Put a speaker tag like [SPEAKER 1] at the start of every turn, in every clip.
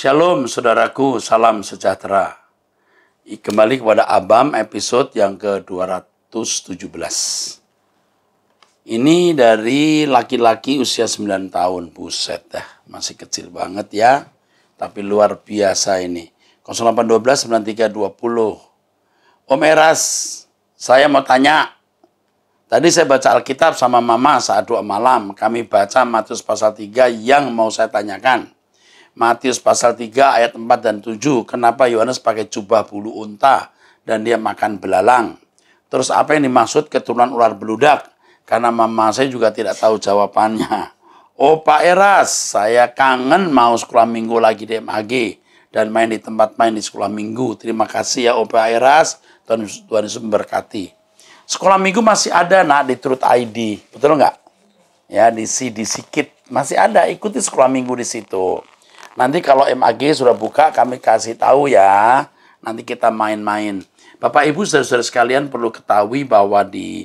[SPEAKER 1] Shalom saudaraku, salam sejahtera. Kembali kepada Abam episode yang ke-217. Ini dari laki-laki usia 9 tahun, buset dah, masih kecil banget ya. Tapi luar biasa ini. 0812 9320. Om Eras, saya mau tanya. Tadi saya baca Alkitab sama mama saat doa malam. Kami baca Matius pasal 3 yang mau saya tanyakan. Matius pasal 3 ayat 4 dan 7. Kenapa Yohanes pakai jubah bulu unta dan dia makan belalang? Terus apa yang dimaksud keturunan ular beludak? Karena mama saya juga tidak tahu jawabannya. Oh Pak Eras, saya kangen mau sekolah minggu lagi di MAG dan main di tempat main di sekolah minggu. Terima kasih ya Opa oh, Eras, Tuhan, Tuhan Yesus memberkati. Sekolah minggu masih ada nak di Truth ID, betul nggak? Ya di CD Sikit masih ada, ikuti sekolah minggu di situ. Nanti kalau MAG sudah buka kami kasih tahu ya. Nanti kita main-main. Bapak Ibu saudara-saudara sekalian perlu ketahui bahwa di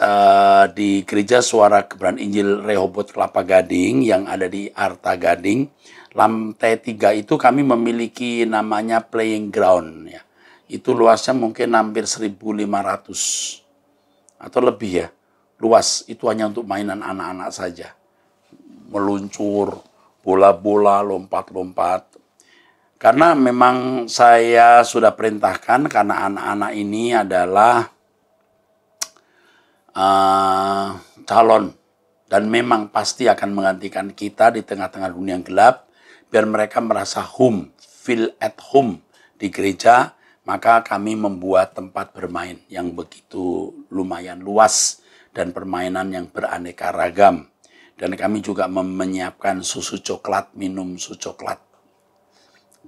[SPEAKER 1] uh, di gereja Suara Keberan Injil Rehoboth Kelapa Gading yang ada di Arta Gading, lantai 3 itu kami memiliki namanya playing ground ya. Itu luasnya mungkin hampir 1500 atau lebih ya. Luas itu hanya untuk mainan anak-anak saja. Meluncur, bola-bola, lompat-lompat. Karena memang saya sudah perintahkan karena anak-anak ini adalah uh, calon dan memang pasti akan menggantikan kita di tengah-tengah dunia yang gelap biar mereka merasa home, feel at home di gereja, maka kami membuat tempat bermain yang begitu lumayan luas dan permainan yang beraneka ragam dan kami juga menyiapkan susu coklat, minum susu coklat.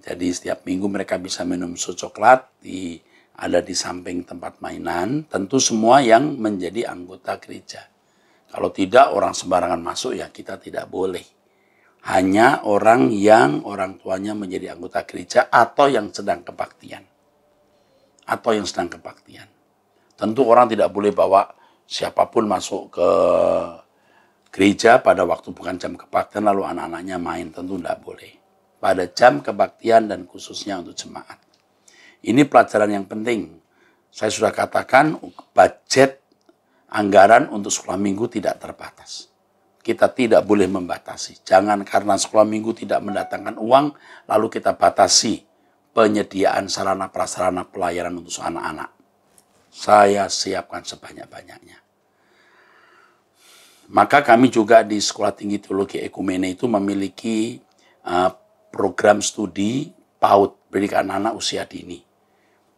[SPEAKER 1] Jadi setiap minggu mereka bisa minum susu coklat di ada di samping tempat mainan, tentu semua yang menjadi anggota gereja. Kalau tidak orang sembarangan masuk ya kita tidak boleh. Hanya orang yang orang tuanya menjadi anggota gereja atau yang sedang kebaktian. Atau yang sedang kebaktian. Tentu orang tidak boleh bawa siapapun masuk ke gereja pada waktu bukan jam kebaktian lalu anak-anaknya main tentu tidak boleh. Pada jam kebaktian dan khususnya untuk jemaat. Ini pelajaran yang penting. Saya sudah katakan budget anggaran untuk sekolah minggu tidak terbatas. Kita tidak boleh membatasi. Jangan karena sekolah minggu tidak mendatangkan uang lalu kita batasi penyediaan sarana prasarana pelayanan untuk anak-anak. Saya siapkan sebanyak-banyaknya maka kami juga di Sekolah Tinggi Teologi Ekumene itu memiliki uh, program studi PAUD, berikan anak usia dini.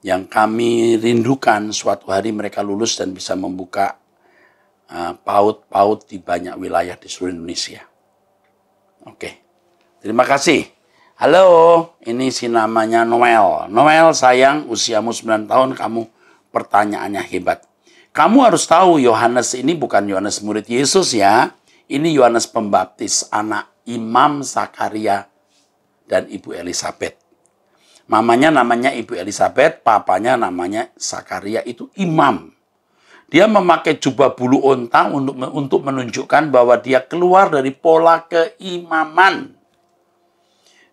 [SPEAKER 1] Yang kami rindukan suatu hari mereka lulus dan bisa membuka PAUD-PAUD uh, di banyak wilayah di seluruh Indonesia. Oke, okay. terima kasih. Halo, ini si namanya Noel. Noel sayang, usiamu 9 tahun, kamu pertanyaannya hebat. Kamu harus tahu Yohanes ini bukan Yohanes murid Yesus ya. Ini Yohanes Pembaptis, anak Imam Sakaria dan Ibu Elizabeth. Mamanya namanya Ibu Elizabeth, papanya namanya Sakaria itu imam. Dia memakai jubah bulu unta untuk untuk menunjukkan bahwa dia keluar dari pola keimaman.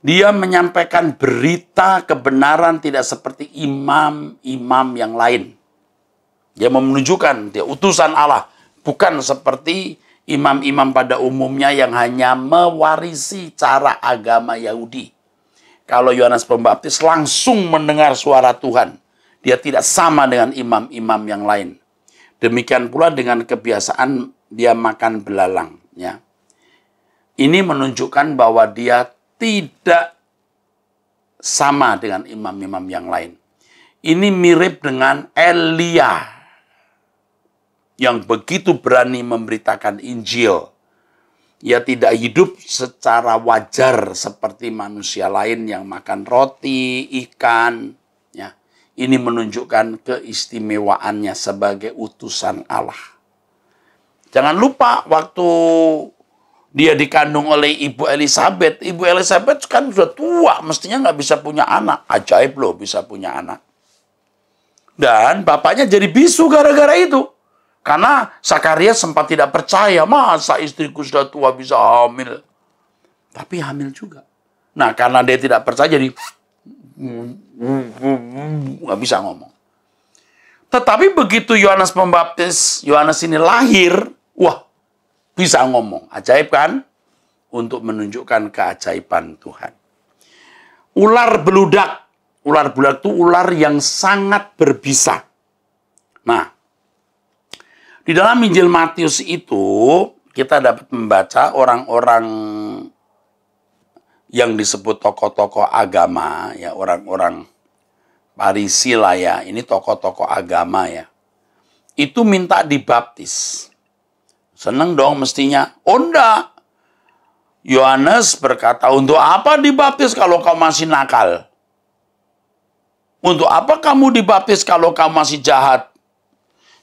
[SPEAKER 1] Dia menyampaikan berita kebenaran tidak seperti imam-imam yang lain. Dia menunjukkan dia utusan Allah, bukan seperti imam-imam pada umumnya yang hanya mewarisi cara agama Yahudi. Kalau Yohanes Pembaptis langsung mendengar suara Tuhan, dia tidak sama dengan imam-imam yang lain. Demikian pula dengan kebiasaan dia makan belalang, ya. Ini menunjukkan bahwa dia tidak sama dengan imam-imam yang lain. Ini mirip dengan Elia yang begitu berani memberitakan Injil. Ia tidak hidup secara wajar seperti manusia lain yang makan roti, ikan. Ya. Ini menunjukkan keistimewaannya sebagai utusan Allah. Jangan lupa waktu dia dikandung oleh Ibu Elizabeth. Ibu Elizabeth kan sudah tua, mestinya nggak bisa punya anak. Ajaib loh bisa punya anak. Dan bapaknya jadi bisu gara-gara itu. Karena Sakaria sempat tidak percaya, masa istriku sudah tua bisa hamil. Tapi hamil juga. Nah, karena dia tidak percaya jadi nggak bisa ngomong. Tetapi begitu Yohanes Pembaptis, Yohanes ini lahir, wah, bisa ngomong. Ajaib kan? Untuk menunjukkan keajaiban Tuhan. Ular beludak. Ular beludak itu ular yang sangat berbisa. Nah, di dalam Injil Matius itu kita dapat membaca orang-orang yang disebut tokoh-tokoh agama ya orang-orang Parisi lah ya, ini tokoh-tokoh agama ya. Itu minta dibaptis. Seneng dong mestinya. Oh Yohanes berkata, untuk apa dibaptis kalau kau masih nakal? Untuk apa kamu dibaptis kalau kamu masih jahat?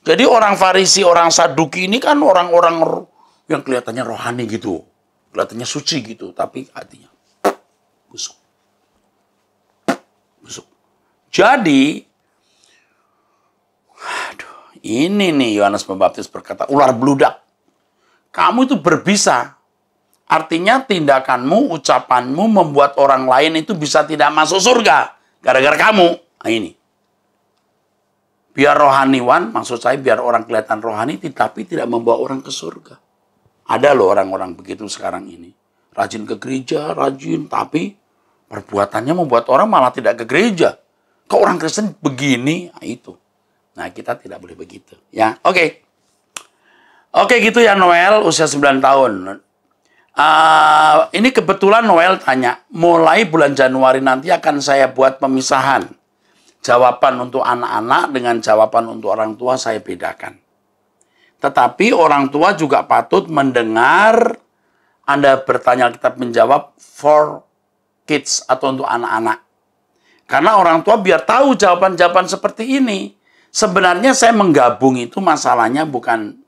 [SPEAKER 1] Jadi orang Farisi, orang Saduki ini kan orang-orang yang kelihatannya rohani gitu. Kelihatannya suci gitu, tapi hatinya busuk. Busuk. Jadi, aduh, ini nih Yohanes Pembaptis berkata, ular beludak. Kamu itu berbisa. Artinya tindakanmu, ucapanmu membuat orang lain itu bisa tidak masuk surga. Gara-gara kamu. Nah, ini. Biar rohaniwan, maksud saya biar orang kelihatan rohani, tetapi tidak membawa orang ke surga. Ada loh orang-orang begitu sekarang ini. Rajin ke gereja, rajin, tapi perbuatannya membuat orang malah tidak ke gereja. Kok orang Kristen begini? Nah, itu. Nah, kita tidak boleh begitu. Ya, oke. Okay. Oke, okay, gitu ya Noel, usia 9 tahun. Uh, ini kebetulan Noel tanya, mulai bulan Januari nanti akan saya buat pemisahan jawaban untuk anak-anak dengan jawaban untuk orang tua saya bedakan. Tetapi orang tua juga patut mendengar Anda bertanya kita menjawab for kids atau untuk anak-anak. Karena orang tua biar tahu jawaban-jawaban seperti ini. Sebenarnya saya menggabung itu masalahnya bukan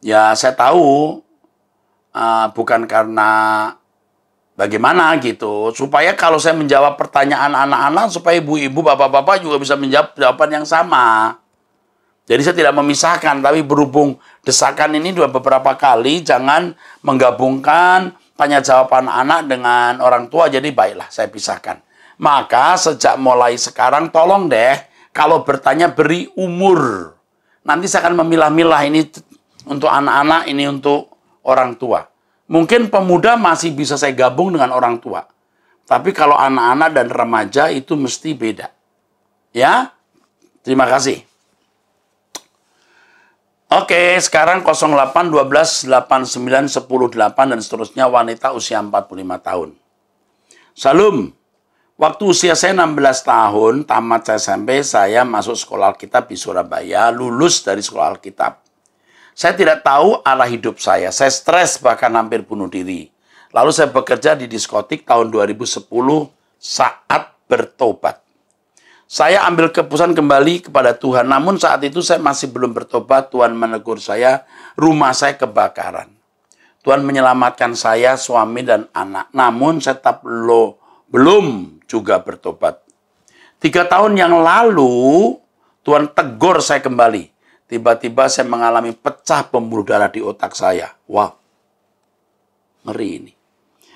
[SPEAKER 1] ya saya tahu uh, bukan karena bagaimana gitu supaya kalau saya menjawab pertanyaan anak-anak supaya ibu-ibu bapak-bapak juga bisa menjawab jawaban yang sama jadi saya tidak memisahkan tapi berhubung desakan ini dua beberapa kali jangan menggabungkan tanya jawaban anak dengan orang tua jadi baiklah saya pisahkan maka sejak mulai sekarang tolong deh kalau bertanya beri umur nanti saya akan memilah-milah ini untuk anak-anak ini untuk orang tua Mungkin pemuda masih bisa saya gabung dengan orang tua. Tapi kalau anak-anak dan remaja itu mesti beda. Ya? Terima kasih. Oke, sekarang 08 12 89 10 8 dan seterusnya wanita usia 45 tahun. Salam. Waktu usia saya 16 tahun, tamat SMP, saya masuk sekolah Alkitab di Surabaya, lulus dari sekolah Alkitab. Saya tidak tahu arah hidup saya. Saya stres bahkan hampir bunuh diri. Lalu saya bekerja di diskotik tahun 2010 saat bertobat. Saya ambil keputusan kembali kepada Tuhan. Namun saat itu saya masih belum bertobat. Tuhan menegur saya, rumah saya kebakaran. Tuhan menyelamatkan saya, suami, dan anak. Namun saya tetap lo, belum juga bertobat. Tiga tahun yang lalu, Tuhan tegur saya kembali tiba-tiba saya mengalami pecah pembuluh darah di otak saya. Wow, ngeri ini.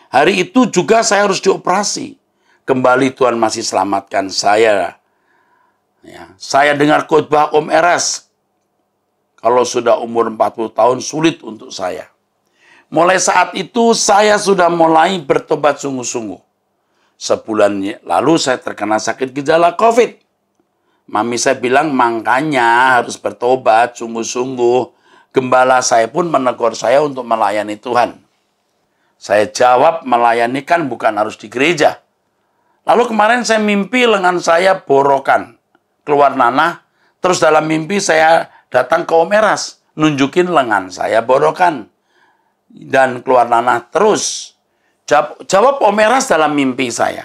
[SPEAKER 1] Hari itu juga saya harus dioperasi. Kembali Tuhan masih selamatkan saya. Ya, saya dengar khotbah Om Eras. Kalau sudah umur 40 tahun sulit untuk saya. Mulai saat itu saya sudah mulai bertobat sungguh-sungguh. Sebulan lalu saya terkena sakit gejala COVID. Mami saya bilang mangkanya harus bertobat sungguh-sungguh. Gembala saya pun menegur saya untuk melayani Tuhan. Saya jawab melayani kan bukan harus di gereja. Lalu kemarin saya mimpi lengan saya borokan. Keluar nanah. Terus dalam mimpi saya datang ke Omeras Nunjukin lengan saya borokan. Dan keluar nanah terus. Jawab, jawab Om dalam mimpi saya.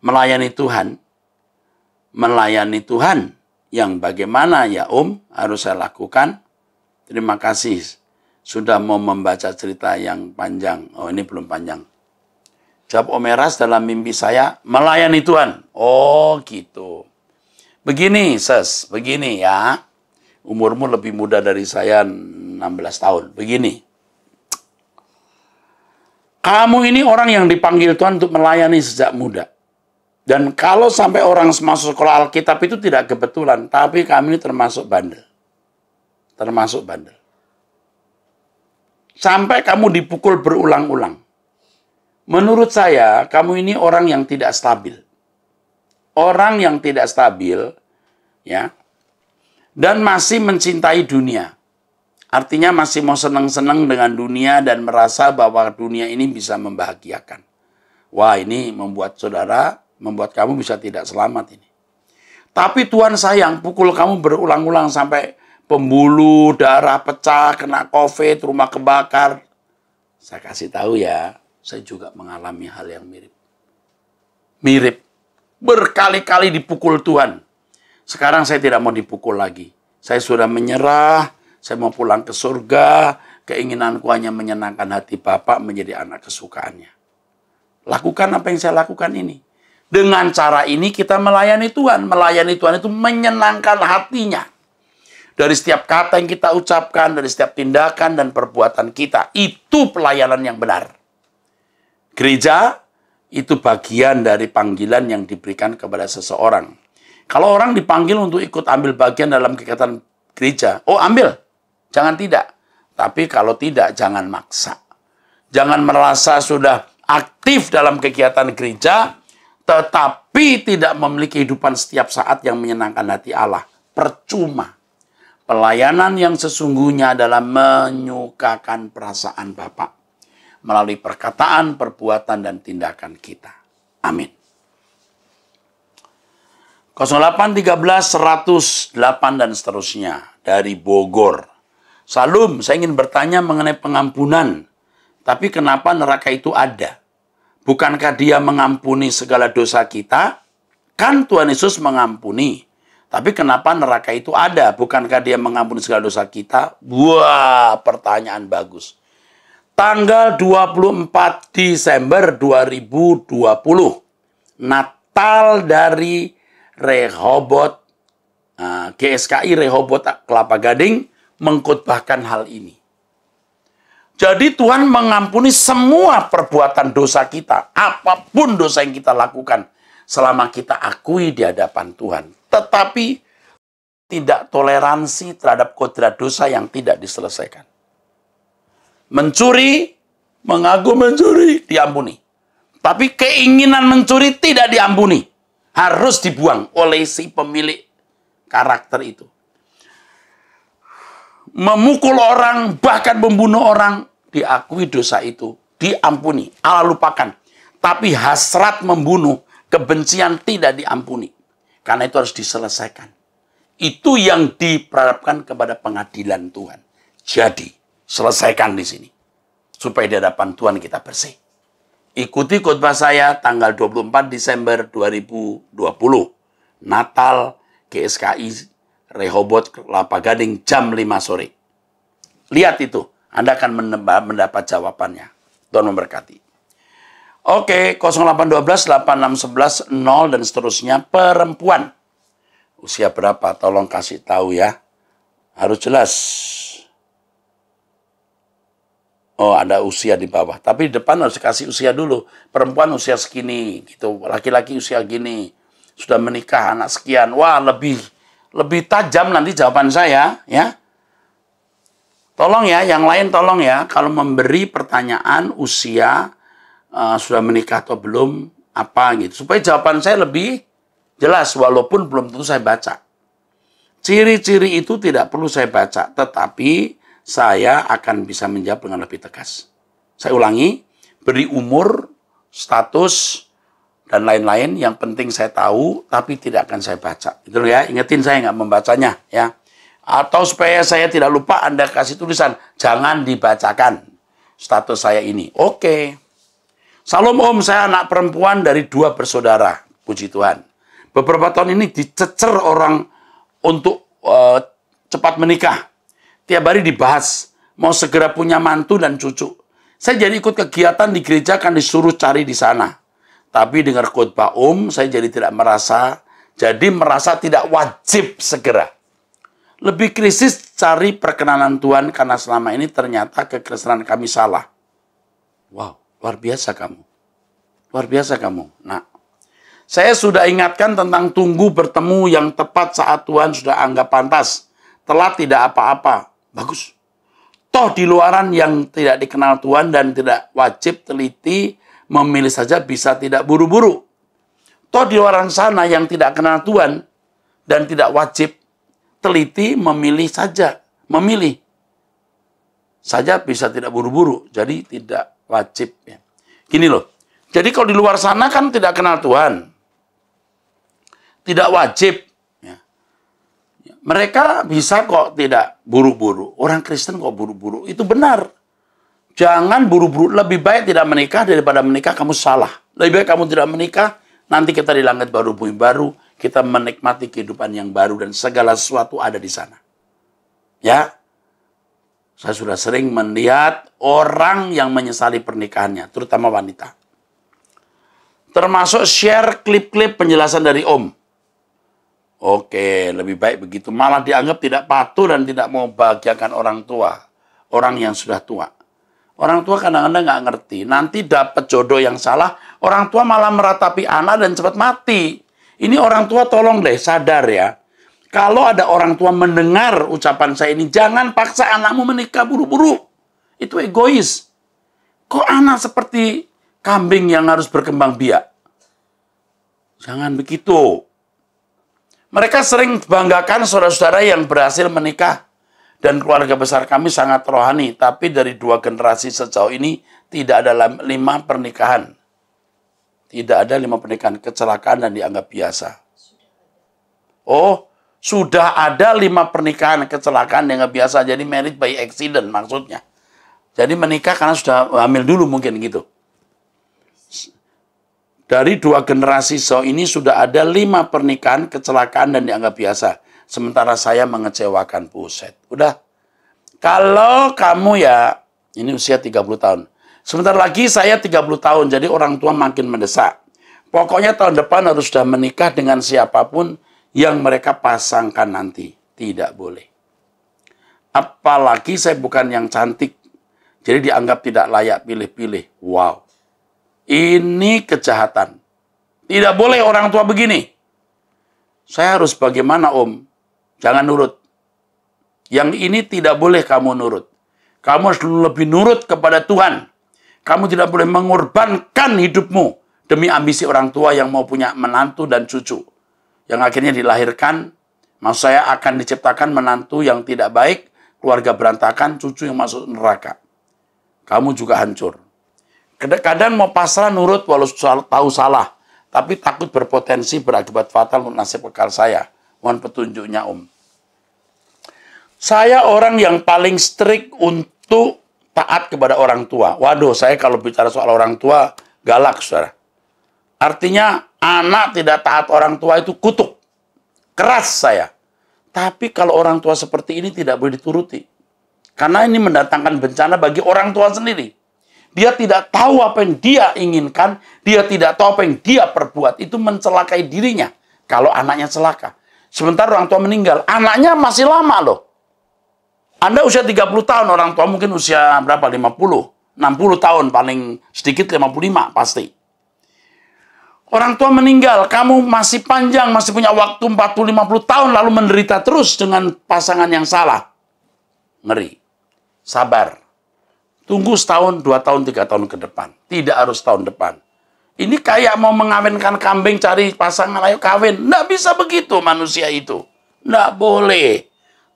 [SPEAKER 1] Melayani Tuhan melayani Tuhan yang bagaimana ya Om harus saya lakukan. Terima kasih sudah mau membaca cerita yang panjang. Oh ini belum panjang. Jawab Om Eras dalam mimpi saya, melayani Tuhan. Oh gitu. Begini ses, begini ya. Umurmu lebih muda dari saya 16 tahun. Begini. Kamu ini orang yang dipanggil Tuhan untuk melayani sejak muda. Dan kalau sampai orang masuk sekolah Alkitab itu tidak kebetulan, tapi kami ini termasuk bandel. Termasuk bandel. Sampai kamu dipukul berulang-ulang. Menurut saya, kamu ini orang yang tidak stabil. Orang yang tidak stabil, ya, dan masih mencintai dunia. Artinya masih mau senang-senang dengan dunia dan merasa bahwa dunia ini bisa membahagiakan. Wah, ini membuat saudara membuat kamu bisa tidak selamat ini. Tapi Tuhan sayang, pukul kamu berulang-ulang sampai pembuluh, darah pecah, kena covid, rumah kebakar. Saya kasih tahu ya, saya juga mengalami hal yang mirip. Mirip. Berkali-kali dipukul Tuhan. Sekarang saya tidak mau dipukul lagi. Saya sudah menyerah, saya mau pulang ke surga, keinginanku hanya menyenangkan hati Bapak menjadi anak kesukaannya. Lakukan apa yang saya lakukan ini. Dengan cara ini kita melayani Tuhan. Melayani Tuhan itu menyenangkan hatinya. Dari setiap kata yang kita ucapkan, dari setiap tindakan dan perbuatan kita. Itu pelayanan yang benar. Gereja itu bagian dari panggilan yang diberikan kepada seseorang. Kalau orang dipanggil untuk ikut ambil bagian dalam kegiatan gereja, oh ambil, jangan tidak. Tapi kalau tidak, jangan maksa. Jangan merasa sudah aktif dalam kegiatan gereja, tetapi tidak memiliki kehidupan setiap saat yang menyenangkan hati Allah. Percuma. Pelayanan yang sesungguhnya adalah menyukakan perasaan Bapa melalui perkataan, perbuatan, dan tindakan kita. Amin. 0813 108 dan seterusnya dari Bogor. Salum, saya ingin bertanya mengenai pengampunan. Tapi kenapa neraka itu ada? Bukankah dia mengampuni segala dosa kita? Kan Tuhan Yesus mengampuni. Tapi kenapa neraka itu ada? Bukankah dia mengampuni segala dosa kita? Wah, pertanyaan bagus. Tanggal 24 Desember 2020, Natal dari Rehobot, eh, GSKI Rehobot Kelapa Gading, mengkutbahkan hal ini. Jadi Tuhan mengampuni semua perbuatan dosa kita, apapun dosa yang kita lakukan selama kita akui di hadapan Tuhan. Tetapi tidak toleransi terhadap kodrat dosa yang tidak diselesaikan. Mencuri, mengaku mencuri, diampuni. Tapi keinginan mencuri tidak diampuni. Harus dibuang oleh si pemilik karakter itu. Memukul orang, bahkan membunuh orang, diakui dosa itu, diampuni, Allah lupakan. Tapi hasrat membunuh, kebencian tidak diampuni. Karena itu harus diselesaikan. Itu yang diperhadapkan kepada pengadilan Tuhan. Jadi, selesaikan di sini. Supaya di hadapan Tuhan kita bersih. Ikuti khotbah saya tanggal 24 Desember 2020. Natal GSKI Rehobot Kelapa Gading jam 5 sore. Lihat itu. Anda akan mendapat jawabannya. Tuhan memberkati. Oke, 0812 8611 0 dan seterusnya perempuan. Usia berapa? Tolong kasih tahu ya. Harus jelas. Oh, ada usia di bawah. Tapi di depan harus kasih usia dulu. Perempuan usia segini, gitu. Laki-laki usia gini. Sudah menikah anak sekian. Wah, lebih lebih tajam nanti jawaban saya, ya. Tolong ya, yang lain tolong ya, kalau memberi pertanyaan usia uh, sudah menikah atau belum, apa gitu. Supaya jawaban saya lebih jelas, walaupun belum tentu saya baca. Ciri-ciri itu tidak perlu saya baca, tetapi saya akan bisa menjawab dengan lebih tegas. Saya ulangi, beri umur, status, dan lain-lain yang penting saya tahu tapi tidak akan saya baca. Itu ya, ingetin saya nggak membacanya ya. Atau supaya saya tidak lupa Anda kasih tulisan, jangan dibacakan status saya ini. Oke. Okay. Salam om, saya anak perempuan dari dua bersaudara. Puji Tuhan. Beberapa tahun ini dicecer orang untuk uh, cepat menikah. Tiap hari dibahas, mau segera punya mantu dan cucu. Saya jadi ikut kegiatan di gereja kan disuruh cari di sana. Tapi dengar khotbah om, saya jadi tidak merasa, jadi merasa tidak wajib segera. Lebih krisis cari perkenalan Tuhan karena selama ini ternyata kekristenan kami salah. Wow, luar biasa kamu. Luar biasa kamu. Nah, saya sudah ingatkan tentang tunggu bertemu yang tepat saat Tuhan sudah anggap pantas. Telat tidak apa-apa. Bagus. Toh di luaran yang tidak dikenal Tuhan dan tidak wajib teliti memilih saja bisa tidak buru-buru. Toh di luaran sana yang tidak kenal Tuhan dan tidak wajib teliti memilih saja, memilih. Saja bisa tidak buru-buru, jadi tidak wajib. Ya. Gini loh, jadi kalau di luar sana kan tidak kenal Tuhan. Tidak wajib. Ya. Mereka bisa kok tidak buru-buru. Orang Kristen kok buru-buru. Itu benar. Jangan buru-buru. Lebih baik tidak menikah daripada menikah kamu salah. Lebih baik kamu tidak menikah, nanti kita di langit baru, bumi baru kita menikmati kehidupan yang baru dan segala sesuatu ada di sana. Ya, saya sudah sering melihat orang yang menyesali pernikahannya, terutama wanita. Termasuk share klip-klip penjelasan dari Om. Oke, lebih baik begitu. Malah dianggap tidak patuh dan tidak mau bahagiakan orang tua. Orang yang sudah tua. Orang tua kadang-kadang nggak ngerti. Nanti dapat jodoh yang salah, orang tua malah meratapi anak dan cepat mati. Ini orang tua tolong deh sadar ya. Kalau ada orang tua mendengar ucapan saya ini, jangan paksa anakmu menikah buru-buru. Itu egois. Kok anak seperti kambing yang harus berkembang biak? Jangan begitu. Mereka sering banggakan saudara-saudara yang berhasil menikah dan keluarga besar kami sangat rohani, tapi dari dua generasi sejauh ini tidak ada lima pernikahan. Tidak ada lima pernikahan kecelakaan dan dianggap biasa. Oh, sudah ada lima pernikahan kecelakaan yang nggak biasa. Jadi merit by accident maksudnya. Jadi menikah karena sudah hamil dulu mungkin gitu. Dari dua generasi so ini sudah ada lima pernikahan kecelakaan dan dianggap biasa. Sementara saya mengecewakan pusat. Udah. Kalau kamu ya, ini usia 30 tahun. Sebentar lagi saya 30 tahun, jadi orang tua makin mendesak. Pokoknya tahun depan harus sudah menikah dengan siapapun yang mereka pasangkan nanti. Tidak boleh. Apalagi saya bukan yang cantik. Jadi dianggap tidak layak pilih-pilih. Wow. Ini kejahatan. Tidak boleh orang tua begini. Saya harus bagaimana om? Jangan nurut. Yang ini tidak boleh kamu nurut. Kamu harus lebih nurut kepada Tuhan kamu tidak boleh mengorbankan hidupmu demi ambisi orang tua yang mau punya menantu dan cucu. Yang akhirnya dilahirkan, maksud saya akan diciptakan menantu yang tidak baik, keluarga berantakan, cucu yang masuk neraka. Kamu juga hancur. Kadang mau pasrah nurut walau tahu salah, tapi takut berpotensi berakibat fatal untuk nasib kekal saya. Mohon petunjuknya Om. Saya orang yang paling strik untuk taat kepada orang tua. Waduh, saya kalau bicara soal orang tua galak, saudara. Artinya anak tidak taat orang tua itu kutuk. Keras saya. Tapi kalau orang tua seperti ini tidak boleh dituruti. Karena ini mendatangkan bencana bagi orang tua sendiri. Dia tidak tahu apa yang dia inginkan, dia tidak tahu apa yang dia perbuat. Itu mencelakai dirinya kalau anaknya celaka. Sebentar orang tua meninggal, anaknya masih lama loh. Anda usia 30 tahun, orang tua mungkin usia berapa? 50, 60 tahun, paling sedikit 55 pasti. Orang tua meninggal, kamu masih panjang, masih punya waktu 40-50 tahun, lalu menderita terus dengan pasangan yang salah. Ngeri. Sabar. Tunggu setahun, dua tahun, tiga tahun ke depan. Tidak harus tahun depan. Ini kayak mau mengawinkan kambing cari pasangan, ayo kawin. Nggak bisa begitu manusia itu. Nggak boleh.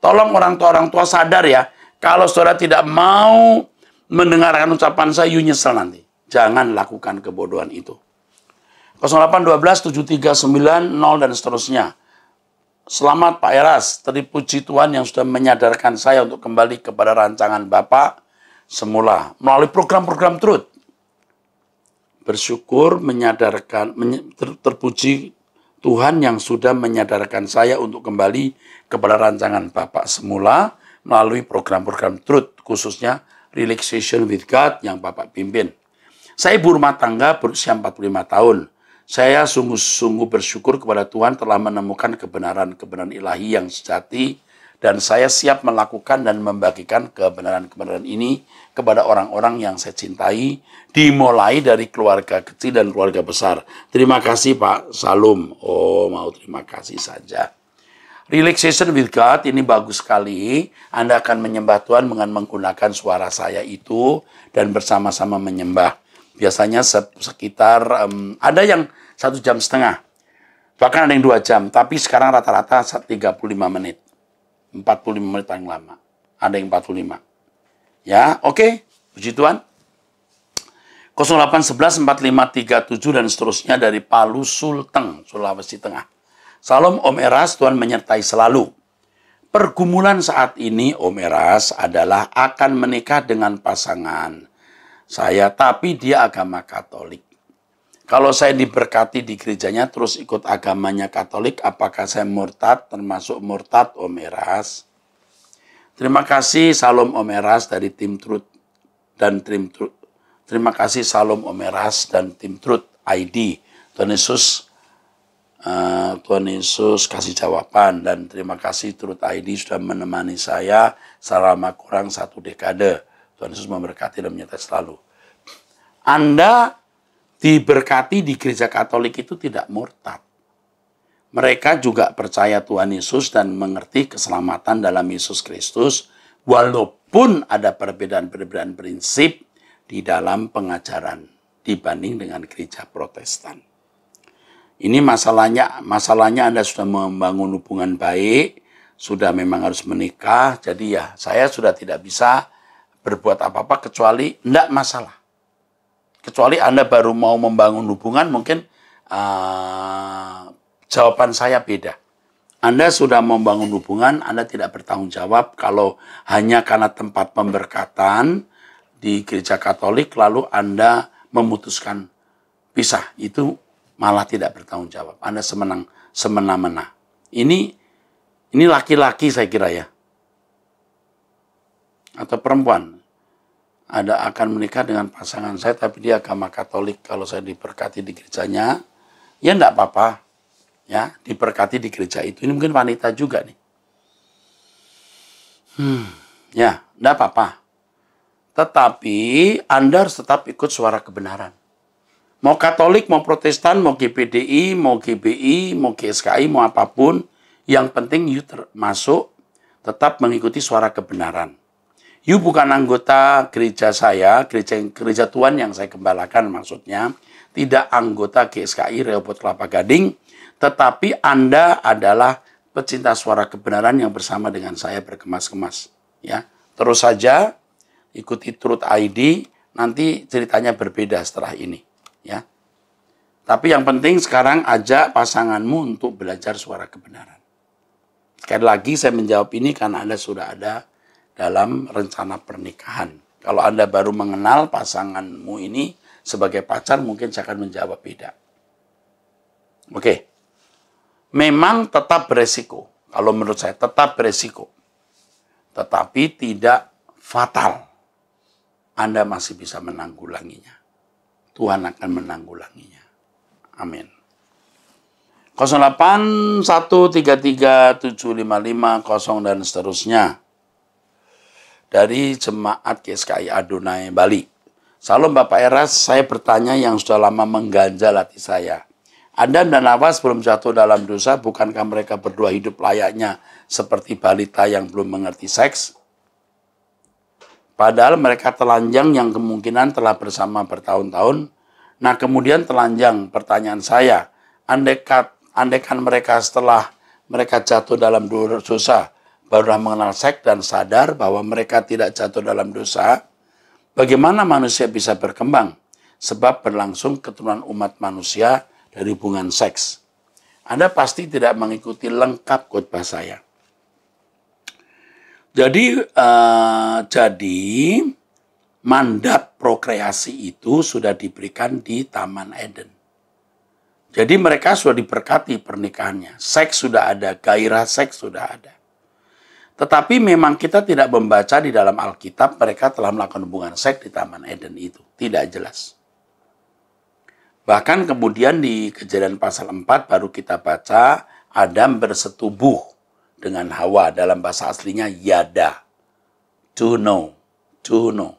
[SPEAKER 1] Tolong orang tua-orang tua sadar ya, kalau saudara tidak mau mendengarkan ucapan saya, you nyesel nanti. Jangan lakukan kebodohan itu. 73 9 0 dan seterusnya. Selamat Pak Eras, terpuji Tuhan yang sudah menyadarkan saya untuk kembali kepada rancangan Bapak semula melalui program-program Truth. Bersyukur menyadarkan ter, terpuji Tuhan yang sudah menyadarkan saya untuk kembali kepada rancangan Bapak semula melalui program-program Truth, khususnya Relaxation with God yang Bapak pimpin. Saya ibu rumah tangga berusia 45 tahun. Saya sungguh-sungguh bersyukur kepada Tuhan telah menemukan kebenaran-kebenaran ilahi yang sejati dan saya siap melakukan dan membagikan kebenaran-kebenaran ini kepada orang-orang yang saya cintai, dimulai dari keluarga kecil dan keluarga besar. Terima kasih Pak Salum. Oh, mau terima kasih saja. Relaxation with God ini bagus sekali. Anda akan menyembah Tuhan dengan menggunakan suara saya itu dan bersama-sama menyembah. Biasanya sekitar um, ada yang satu jam setengah, bahkan ada yang dua jam. Tapi sekarang rata-rata 35 menit. 45 menit paling lama. Ada yang 45. Ya, oke. Okay. Puji Tuhan. 0811 4537 dan seterusnya dari Palu Sulteng, Sulawesi Tengah. Salam Om Eras, Tuhan menyertai selalu. Pergumulan saat ini Om Eras adalah akan menikah dengan pasangan saya, tapi dia agama Katolik. Kalau saya diberkati di gerejanya terus ikut agamanya Katolik, apakah saya murtad termasuk murtad Omeras? Terima kasih Salom Omeras dari tim Truth dan tim Truth. Terima kasih Salom Omeras dan tim Truth ID. Tuhan Yesus uh, Tuhan Yesus kasih jawaban dan terima kasih Truth ID sudah menemani saya selama kurang satu dekade. Tuhan Yesus memberkati dan menyertai selalu. Anda diberkati di gereja Katolik itu tidak murtad. Mereka juga percaya Tuhan Yesus dan mengerti keselamatan dalam Yesus Kristus, walaupun ada perbedaan-perbedaan prinsip di dalam pengajaran dibanding dengan gereja Protestan. Ini masalahnya, masalahnya Anda sudah membangun hubungan baik, sudah memang harus menikah, jadi ya saya sudah tidak bisa berbuat apa-apa kecuali tidak masalah. Kecuali Anda baru mau membangun hubungan, mungkin uh, jawaban saya beda. Anda sudah membangun hubungan, Anda tidak bertanggung jawab kalau hanya karena tempat pemberkatan di gereja Katolik, lalu Anda memutuskan pisah. Itu malah tidak bertanggung jawab. Anda semenang semena-mena. Ini ini laki-laki saya kira ya. Atau perempuan ada akan menikah dengan pasangan saya tapi dia agama Katolik kalau saya diberkati di gerejanya ya enggak apa-apa ya diberkati di gereja itu ini mungkin wanita juga nih hmm, ya enggak apa-apa tetapi Anda harus tetap ikut suara kebenaran mau Katolik mau Protestan mau GPDI mau GBI mau GSKI mau apapun yang penting you termasuk tetap mengikuti suara kebenaran You bukan anggota gereja saya, gereja, gereja Tuhan yang saya gembalakan maksudnya. Tidak anggota GSKI Rehoboth Kelapa Gading, tetapi Anda adalah pecinta suara kebenaran yang bersama dengan saya berkemas-kemas. Ya, Terus saja, ikuti Truth ID, nanti ceritanya berbeda setelah ini. Ya, Tapi yang penting sekarang ajak pasanganmu untuk belajar suara kebenaran. Sekali lagi saya menjawab ini karena Anda sudah ada dalam rencana pernikahan. Kalau Anda baru mengenal pasanganmu ini sebagai pacar, mungkin saya akan menjawab beda. Oke, memang tetap beresiko. Kalau menurut saya tetap beresiko. Tetapi tidak fatal. Anda masih bisa menanggulanginya. Tuhan akan menanggulanginya. Amin. 08133755 dan seterusnya dari Jemaat GSKI Adonai Bali. Salam Bapak Eras, saya bertanya yang sudah lama mengganjal hati saya. Adam dan Lawas belum jatuh dalam dosa, bukankah mereka berdua hidup layaknya seperti balita yang belum mengerti seks? Padahal mereka telanjang yang kemungkinan telah bersama bertahun-tahun. Nah kemudian telanjang, pertanyaan saya, andekan mereka setelah mereka jatuh dalam dosa, barulah mengenal seks dan sadar bahwa mereka tidak jatuh dalam dosa, bagaimana manusia bisa berkembang? Sebab berlangsung keturunan umat manusia dari hubungan seks. Anda pasti tidak mengikuti lengkap khotbah saya. Jadi, uh, jadi mandat prokreasi itu sudah diberikan di Taman Eden. Jadi mereka sudah diberkati pernikahannya. Seks sudah ada, gairah seks sudah ada. Tetapi memang kita tidak membaca di dalam Alkitab mereka telah melakukan hubungan seks di Taman Eden itu. Tidak jelas. Bahkan kemudian di kejadian pasal 4 baru kita baca Adam bersetubuh dengan Hawa dalam bahasa aslinya yada. To know, to know.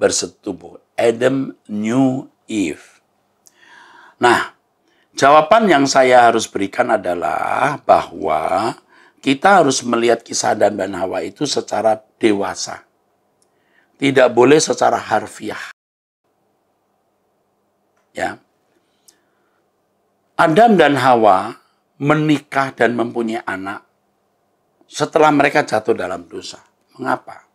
[SPEAKER 1] Bersetubuh. Adam knew Eve. Nah, jawaban yang saya harus berikan adalah bahwa kita harus melihat kisah Adam dan Hawa itu secara dewasa. Tidak boleh secara harfiah. Ya. Adam dan Hawa menikah dan mempunyai anak setelah mereka jatuh dalam dosa. Mengapa?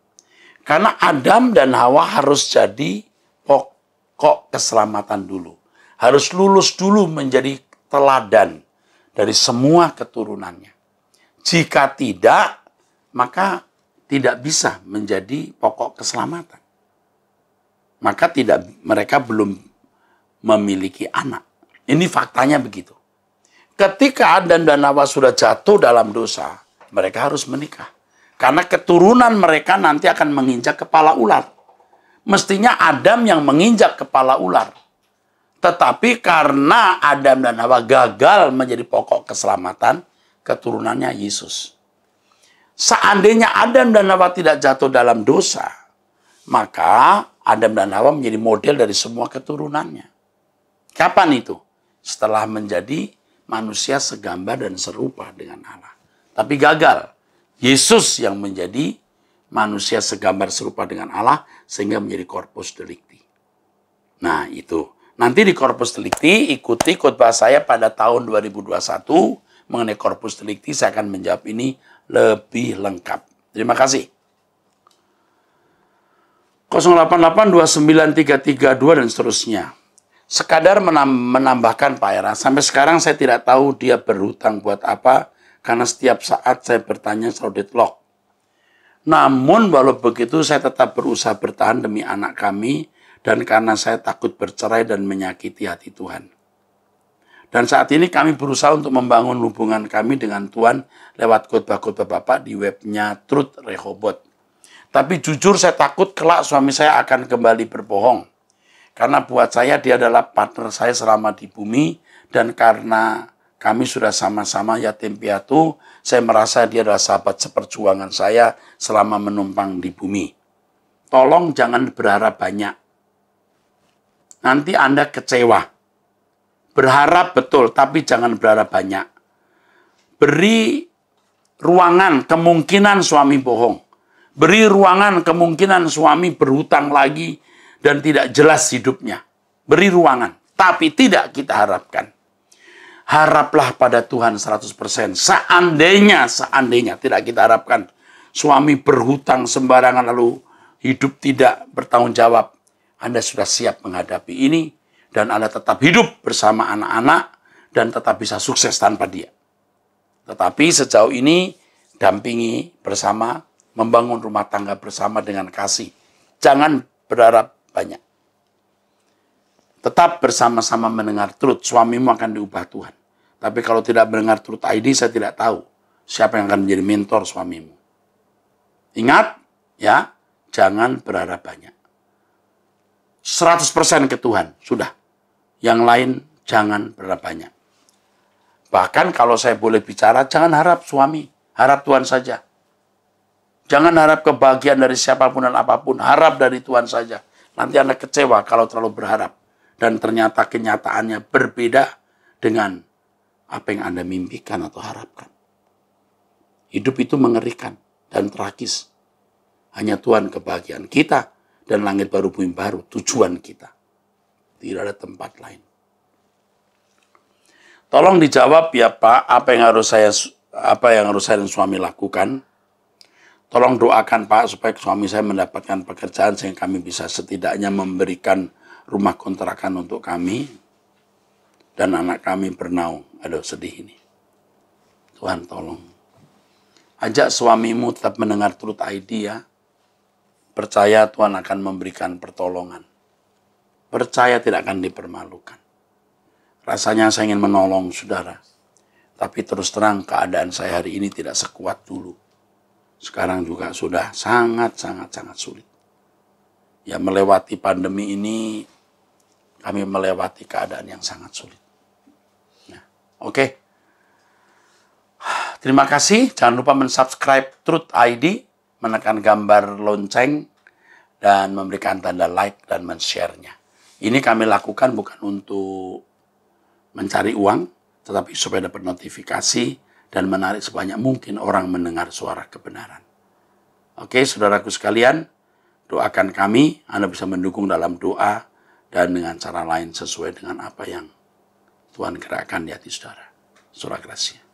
[SPEAKER 1] Karena Adam dan Hawa harus jadi pokok keselamatan dulu. Harus lulus dulu menjadi teladan dari semua keturunannya. Jika tidak, maka tidak bisa menjadi pokok keselamatan. Maka tidak mereka belum memiliki anak. Ini faktanya begitu. Ketika Adam dan Hawa sudah jatuh dalam dosa, mereka harus menikah. Karena keturunan mereka nanti akan menginjak kepala ular. Mestinya Adam yang menginjak kepala ular. Tetapi karena Adam dan Hawa gagal menjadi pokok keselamatan, keturunannya Yesus. Seandainya Adam dan Hawa tidak jatuh dalam dosa, maka Adam dan Hawa menjadi model dari semua keturunannya. Kapan itu? Setelah menjadi manusia segambar dan serupa dengan Allah. Tapi gagal. Yesus yang menjadi manusia segambar serupa dengan Allah sehingga menjadi korpus delikti. Nah, itu. Nanti di korpus delikti ikuti khotbah saya pada tahun 2021 mengenai korpus delikti, saya akan menjawab ini lebih lengkap. Terima kasih. 08829332 dan seterusnya. Sekadar menambahkan Pak Era, sampai sekarang saya tidak tahu dia berhutang buat apa, karena setiap saat saya bertanya selalu deadlock. Namun walau begitu saya tetap berusaha bertahan demi anak kami, dan karena saya takut bercerai dan menyakiti hati Tuhan. Dan saat ini kami berusaha untuk membangun hubungan kami dengan Tuhan lewat khotbah-khotbah Bapak di webnya Truth Rehobot. Tapi jujur saya takut kelak suami saya akan kembali berbohong. Karena buat saya dia adalah partner saya selama di bumi dan karena kami sudah sama-sama yatim piatu, saya merasa dia adalah sahabat seperjuangan saya selama menumpang di bumi. Tolong jangan berharap banyak. Nanti Anda kecewa Berharap betul, tapi jangan berharap banyak. Beri ruangan kemungkinan suami bohong. Beri ruangan kemungkinan suami berhutang lagi dan tidak jelas hidupnya. Beri ruangan, tapi tidak kita harapkan. Haraplah pada Tuhan 100%. Seandainya, seandainya tidak kita harapkan. Suami berhutang sembarangan lalu hidup tidak bertanggung jawab. Anda sudah siap menghadapi ini dan Anda tetap hidup bersama anak-anak dan tetap bisa sukses tanpa dia. Tetapi sejauh ini dampingi bersama, membangun rumah tangga bersama dengan kasih. Jangan berharap banyak. Tetap bersama-sama mendengar truth, suamimu akan diubah Tuhan. Tapi kalau tidak mendengar truth ID, saya tidak tahu siapa yang akan menjadi mentor suamimu. Ingat, ya, jangan berharap banyak. 100% ke Tuhan, sudah yang lain jangan berapa banyak. Bahkan kalau saya boleh bicara, jangan harap suami, harap Tuhan saja. Jangan harap kebahagiaan dari siapapun dan apapun, harap dari Tuhan saja. Nanti Anda kecewa kalau terlalu berharap. Dan ternyata kenyataannya berbeda dengan apa yang Anda mimpikan atau harapkan. Hidup itu mengerikan dan tragis. Hanya Tuhan kebahagiaan kita dan langit baru bumi baru tujuan kita. Tidak ada tempat lain. Tolong dijawab ya Pak, apa yang harus saya apa yang harus saya dan suami lakukan? Tolong doakan Pak supaya suami saya mendapatkan pekerjaan sehingga kami bisa setidaknya memberikan rumah kontrakan untuk kami dan anak kami bernaung. Aduh sedih ini. Tuhan tolong. Ajak suamimu tetap mendengar Truth ID ya. Percaya Tuhan akan memberikan pertolongan. Percaya tidak akan dipermalukan. Rasanya saya ingin menolong saudara. Tapi terus terang keadaan saya hari ini tidak sekuat dulu. Sekarang juga sudah sangat-sangat-sangat sulit. Ya melewati pandemi ini, kami melewati keadaan yang sangat sulit. Ya, Oke. Okay. Terima kasih. Jangan lupa mensubscribe Truth ID, menekan gambar lonceng, dan memberikan tanda like dan men-share-nya. Ini kami lakukan bukan untuk mencari uang, tetapi supaya dapat notifikasi dan menarik sebanyak mungkin orang mendengar suara kebenaran. Oke, saudaraku sekalian, doakan kami, Anda bisa mendukung dalam doa dan dengan cara lain sesuai dengan apa yang Tuhan gerakan di hati saudara. Surah Gracia.